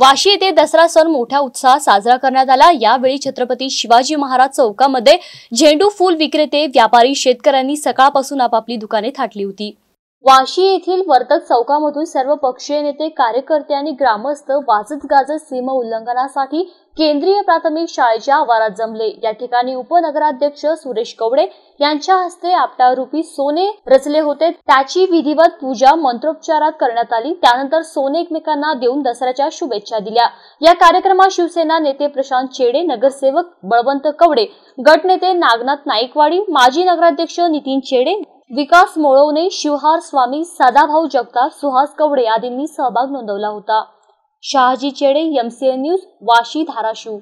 वाशी येथे दसरा सण मोठ्या उत्साहात साजरा करण्यात आला यावेळी छत्रपती शिवाजी महाराज चौकामध्ये झेंडू फुल विक्रेते व्यापारी शेतकऱ्यांनी सकाळपासून आपापली दुकाने थाटली होती वाशी येथील वर्तक चौकामधून सर्व पक्षीय नेते कार्यकर्ते आणि ग्रामस्थ वाजत गाजत सीमा उल्लंघनासाठी केंद्रीय प्राथमिक शाळेच्या आवारात जमले या ठिकाणी उपनगराध्यक्ष सुरेश कवडे यांच्या हस्ते आपटारूपी सोने रचले होते त्याची विधिवत पूजा मंत्रोपचारात करण्यात आली त्यानंतर सोने एकमेकांना देऊन दसऱ्याच्या शुभेच्छा दिल्या या कार्यक्रमात शिवसेना नेते प्रशांत चेडे नगरसेवक बळवंत कवडे गटनेते नागनाथ नाईकवाडी माजी नगराध्यक्ष नितीन चेडे विकास मोळवणे शिवहार स्वामी सदाभाऊ जगताप सुहास कवडे आदींनी सहभाग नोंदवला होता शहाजी चेडे एमसीएन न्यूज वाशी धाराशिव